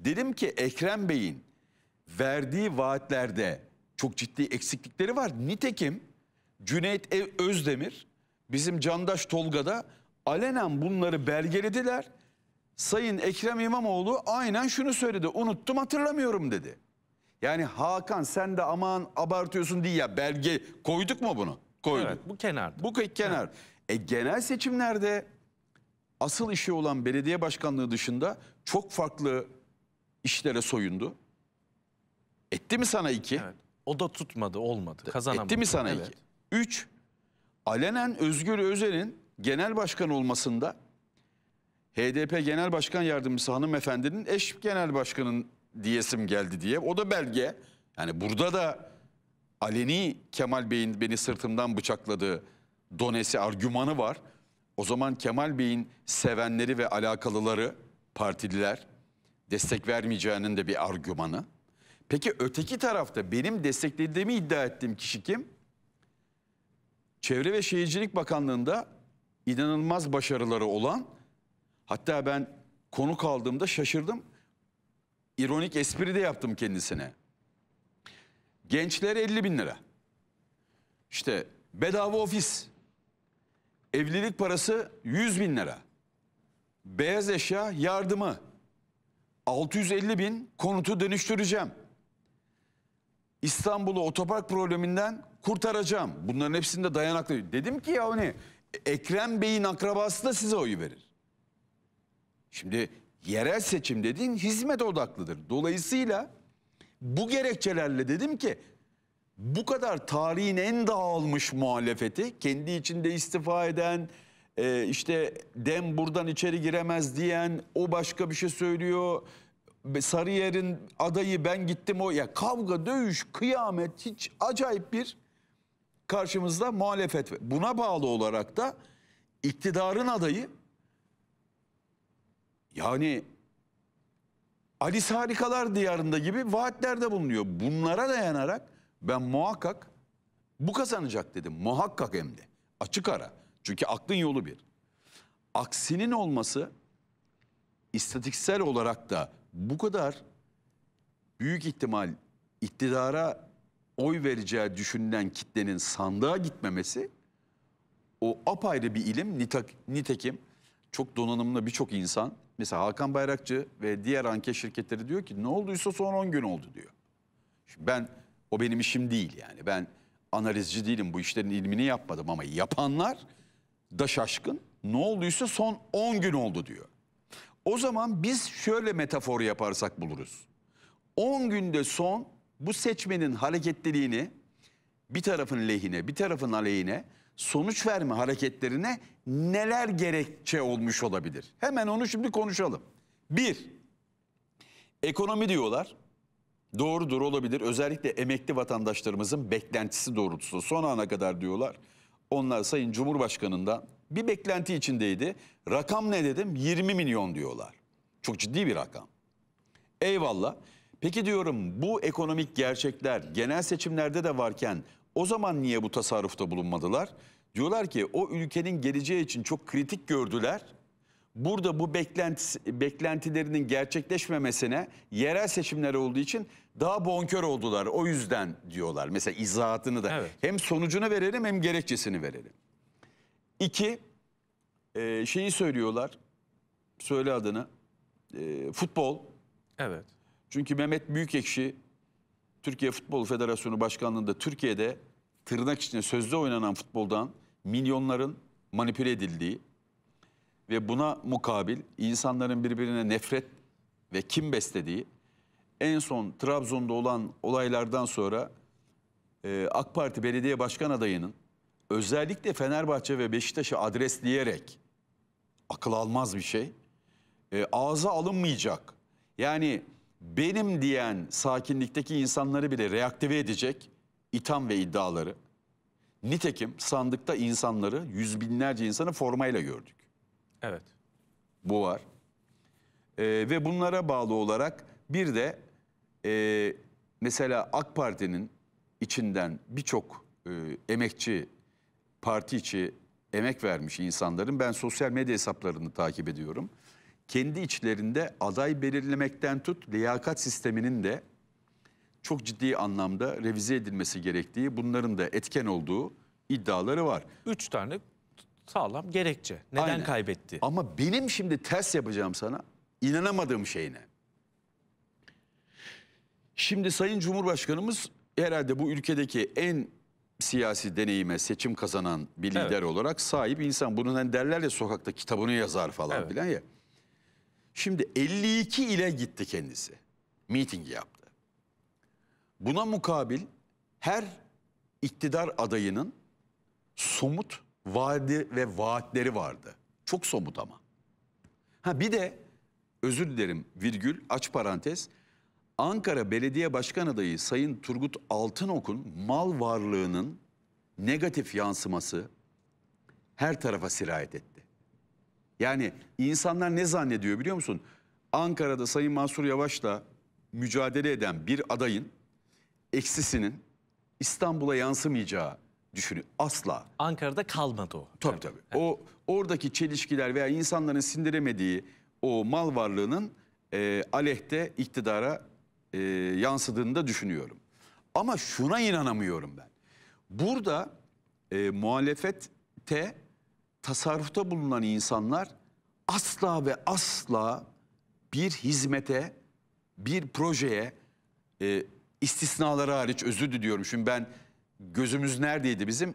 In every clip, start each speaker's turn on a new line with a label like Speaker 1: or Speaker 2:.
Speaker 1: Dedim ki Ekrem Bey'in verdiği vaatlerde çok ciddi eksiklikleri var. Nitekim Cüneyt e- Özdemir bizim Candaş Tolga'da alenen bunları belgelediler. Sayın Ekrem İmamoğlu aynen şunu söyledi. Unuttum hatırlamıyorum dedi. Yani Hakan sen de aman abartıyorsun diye ya belge koyduk mu bunu? Koyduk. Evet, bu kenarda. Bu kenar. Evet. E genel seçimlerde asıl işi olan belediye başkanlığı dışında çok farklı işlere soyundu. Etti mi sana iki? Evet. O da tutmadı, olmadı. Kazanamadı. Etti mi sana evet. iki? Üç, alenen Özgür Özel'in genel başkan olmasında HDP Genel Başkan Yardımcısı hanımefendinin eş genel başkanın diyesim geldi diye. O da belge. Yani burada da aleni Kemal Bey'in beni sırtımdan bıçakladığı donesi argümanı var. O zaman Kemal Bey'in sevenleri ve alakalıları partililer destek vermeyeceğinin de bir argümanı. Peki öteki tarafta benim desteklediğimi iddia ettiğim kişi kim? Çevre ve Şehircilik Bakanlığı'nda inanılmaz başarıları olan hatta ben konu kaldığımda şaşırdım. Ironik espri de yaptım kendisine. Gençlere 50 bin lira. İşte bedava ofis. Evlilik parası 100 bin lira. Beyaz eşya yardımı. 650 bin konutu dönüştüreceğim. İstanbul'u otopark probleminden kurtaracağım. Bunların hepsinde dayanaklı. Dedim ki ya hani Ekrem Bey'in akrabası da size oy verir. Şimdi yerel seçim dediğin hizmet odaklıdır. Dolayısıyla bu gerekçelerle dedim ki bu kadar tarihin en dağılmış muhalefeti kendi içinde istifa eden e, işte dem buradan içeri giremez diyen o başka bir şey söylüyor. Sarıyer'in adayı ben gittim o ya kavga dövüş kıyamet hiç acayip bir karşımızda muhalefet. Buna bağlı olarak da iktidarın adayı yani Ali Harikalar Diyarı'nda gibi vaatlerde bulunuyor. Bunlara dayanarak ben muhakkak bu kazanacak dedim. Muhakkak hem de. Açık ara. Çünkü aklın yolu bir. Aksinin olması istatiksel olarak da bu kadar büyük ihtimal iktidara oy vereceği düşünülen kitlenin sandığa gitmemesi o apayrı bir ilim nitekim çok donanımlı birçok insan mesela Hakan Bayrakçı ve diğer anket şirketleri diyor ki ne olduysa son 10 gün oldu diyor. Şimdi ben o benim işim değil yani ben analizci değilim bu işlerin ilmini yapmadım ama yapanlar da şaşkın. Ne olduysa son 10 gün oldu diyor. O zaman biz şöyle metafor yaparsak buluruz. 10 günde son bu seçmenin hareketliliğini bir tarafın lehine bir tarafın aleyhine sonuç verme hareketlerine neler gerekçe olmuş olabilir? Hemen onu şimdi konuşalım. Bir, ekonomi diyorlar. Doğrudur olabilir. Özellikle emekli vatandaşlarımızın beklentisi doğrultusunda son ana kadar diyorlar. Onlar Sayın Cumhurbaşkanı'ndan bir beklenti içindeydi. Rakam ne dedim? 20 milyon diyorlar. Çok ciddi bir rakam. Eyvallah. Peki diyorum bu ekonomik gerçekler genel seçimlerde de varken o zaman niye bu tasarrufta bulunmadılar? Diyorlar ki o ülkenin geleceği için çok kritik gördüler burada bu beklenti, beklentilerinin gerçekleşmemesine yerel seçimler olduğu için daha bonkör oldular. O yüzden diyorlar. Mesela izahatını da evet. hem sonucunu verelim hem gerekçesini verelim. İki, e, şeyi söylüyorlar. Söyle adını. E, futbol. Evet. Çünkü Mehmet Büyükekşi Türkiye Futbol Federasyonu Başkanlığı'nda Türkiye'de tırnak içinde sözde oynanan futboldan milyonların manipüle edildiği, ve buna mukabil insanların birbirine nefret ve kim beslediği en son Trabzon'da olan olaylardan sonra e, AK Parti belediye başkan adayının özellikle Fenerbahçe ve Beşiktaş'ı adresleyerek akıl almaz bir şey e, ağza alınmayacak yani benim diyen sakinlikteki insanları bile reaktive edecek itham ve iddiaları. Nitekim sandıkta insanları yüz binlerce insanı formayla gördük. Evet. Bu var. E, ve bunlara bağlı olarak bir de e, mesela AK Parti'nin içinden birçok e, emekçi, parti içi emek vermiş insanların ben sosyal medya hesaplarını takip ediyorum. Kendi içlerinde aday belirlemekten tut liyakat sisteminin de çok ciddi anlamda revize edilmesi gerektiği, bunların da etken olduğu iddiaları var. Üç tane sağlam gerekçe. Neden Aynen. kaybetti? Ama benim şimdi ters yapacağım sana inanamadığım şey ne? Şimdi Sayın Cumhurbaşkanımız herhalde bu ülkedeki en siyasi deneyime seçim kazanan bir lider olarak sahip insan. Bunun hani derler ya sokakta kitabını yazar falan evet. filan ya. Şimdi 52 ile gitti kendisi. Miting yaptı. Buna mukabil her iktidar adayının somut vaadi ve vaatleri vardı. Çok somut ama. Ha bir de özür dilerim virgül aç parantez Ankara Belediye Başkan Adayı Sayın Turgut Altınok'un mal varlığının negatif yansıması her tarafa sirayet etti. Yani insanlar ne zannediyor biliyor musun? Ankara'da Sayın Mansur Yavaş'la mücadele eden bir adayın eksisinin İstanbul'a yansımayacağı düşünü asla. Ankara'da kalmadı o. Tabii tabii. Evet. O oradaki çelişkiler veya insanların sindiremediği o mal varlığının e, aleyhte iktidara e, yansıdığını da düşünüyorum. Ama şuna inanamıyorum ben. Burada e, muhalefette tasarrufta bulunan insanlar asla ve asla bir hizmete, bir projeye, e, istisnaları hariç özür diliyorum. Şimdi ben gözümüz neredeydi bizim?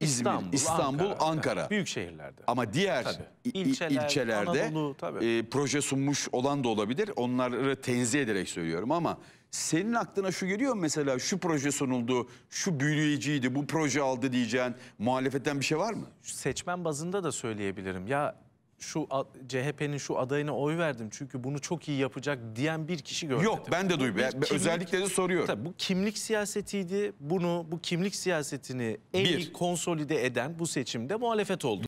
Speaker 1: İzmir, İstanbul, İstanbul Ankara. Ankara. Büyük şehirlerde. Ama diğer tabii. İlçeler, ilçelerde Anadolu, tabii. E, proje sunmuş olan da olabilir. Onları tenzih ederek söylüyorum ama senin aklına şu geliyor mu mesela şu proje sunuldu, şu büyüleyiciydi, bu proje aldı diyeceğin muhalefetten bir şey var mı? Seçmen bazında da söyleyebilirim. Ya şu CHP'nin şu adayına oy verdim çünkü bunu çok iyi yapacak diyen bir kişi görmedim. Yok ben de duymuyorum. Kimlik, Özellikle de soruyorum. Tabii bu kimlik siyasetiydi. Bunu bu kimlik siyasetini en bir. iyi konsolide eden bu seçimde muhalefet oldu.